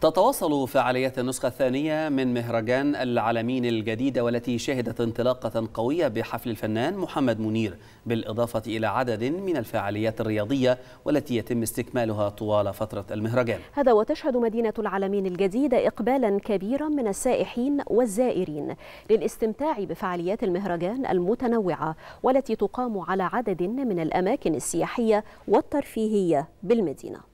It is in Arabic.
تتواصل فعاليات النسخة الثانية من مهرجان العالمين الجديدة والتي شهدت انطلاقة قوية بحفل الفنان محمد منير بالإضافة إلى عدد من الفعاليات الرياضية والتي يتم استكمالها طوال فترة المهرجان هذا وتشهد مدينة العالمين الجديدة إقبالا كبيرا من السائحين والزائرين للاستمتاع بفعاليات المهرجان المتنوعة والتي تقام على عدد من الأماكن السياحية والترفيهية بالمدينة